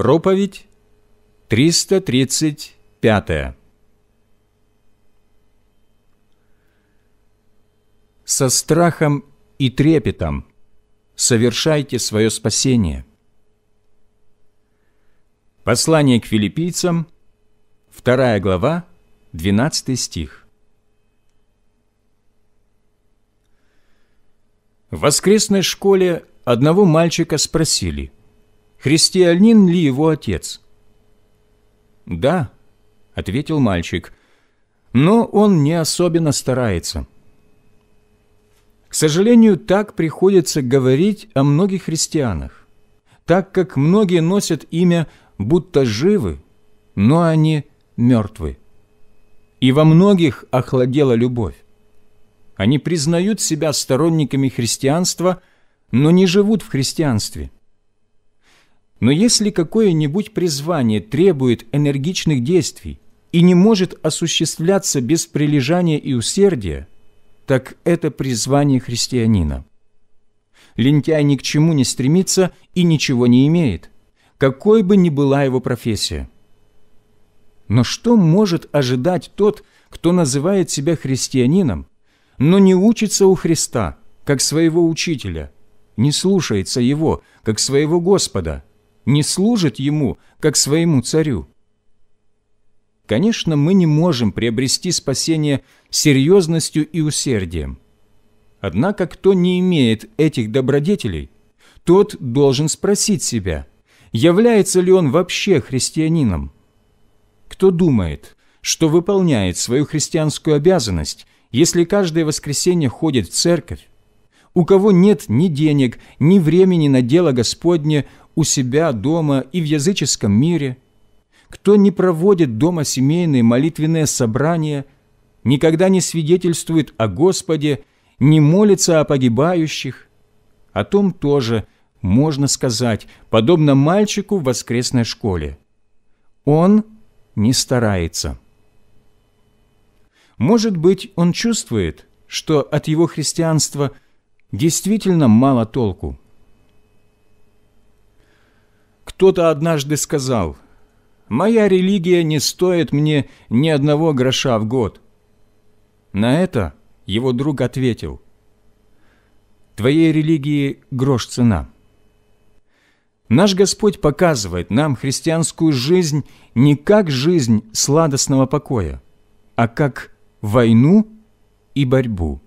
Проповедь 335 Со страхом и трепетом совершайте свое спасение. Послание к филиппийцам, 2 глава, 12 стих. В воскресной школе одного мальчика спросили – христианин ли его отец? «Да», — ответил мальчик, — «но он не особенно старается». К сожалению, так приходится говорить о многих христианах, так как многие носят имя будто живы, но они мертвы. И во многих охладела любовь. Они признают себя сторонниками христианства, но не живут в христианстве. Но если какое-нибудь призвание требует энергичных действий и не может осуществляться без прилежания и усердия, так это призвание христианина. Лентяй ни к чему не стремится и ничего не имеет, какой бы ни была его профессия. Но что может ожидать тот, кто называет себя христианином, но не учится у Христа, как своего учителя, не слушается его, как своего Господа – не служит ему, как своему царю. Конечно, мы не можем приобрести спасение серьезностью и усердием. Однако, кто не имеет этих добродетелей, тот должен спросить себя, является ли он вообще христианином. Кто думает, что выполняет свою христианскую обязанность, если каждое воскресенье ходит в церковь, у кого нет ни денег, ни времени на дело Господне у себя дома и в языческом мире, кто не проводит дома семейные молитвенные собрания, никогда не свидетельствует о Господе, не молится о погибающих, о том тоже можно сказать, подобно мальчику в воскресной школе. Он не старается. Может быть, он чувствует, что от его христианства – действительно мало толку. Кто-то однажды сказал, «Моя религия не стоит мне ни одного гроша в год». На это его друг ответил, «Твоей религии грош цена». Наш Господь показывает нам христианскую жизнь не как жизнь сладостного покоя, а как войну и борьбу.